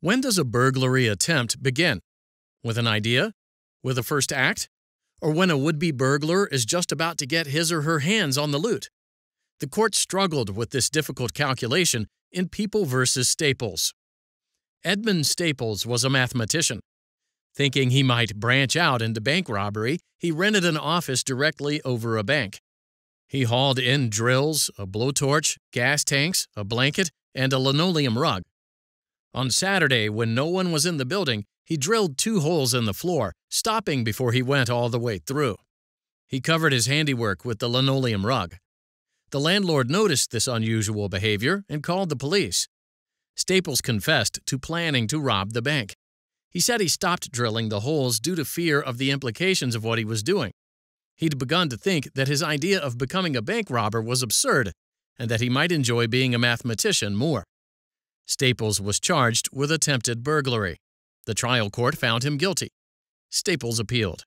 When does a burglary attempt begin? With an idea? With a first act? Or when a would-be burglar is just about to get his or her hands on the loot? The court struggled with this difficult calculation in People v. Staples. Edmund Staples was a mathematician. Thinking he might branch out into bank robbery, he rented an office directly over a bank. He hauled in drills, a blowtorch, gas tanks, a blanket, and a linoleum rug. On Saturday, when no one was in the building, he drilled two holes in the floor, stopping before he went all the way through. He covered his handiwork with the linoleum rug. The landlord noticed this unusual behavior and called the police. Staples confessed to planning to rob the bank. He said he stopped drilling the holes due to fear of the implications of what he was doing. He'd begun to think that his idea of becoming a bank robber was absurd and that he might enjoy being a mathematician more. Staples was charged with attempted burglary. The trial court found him guilty. Staples appealed.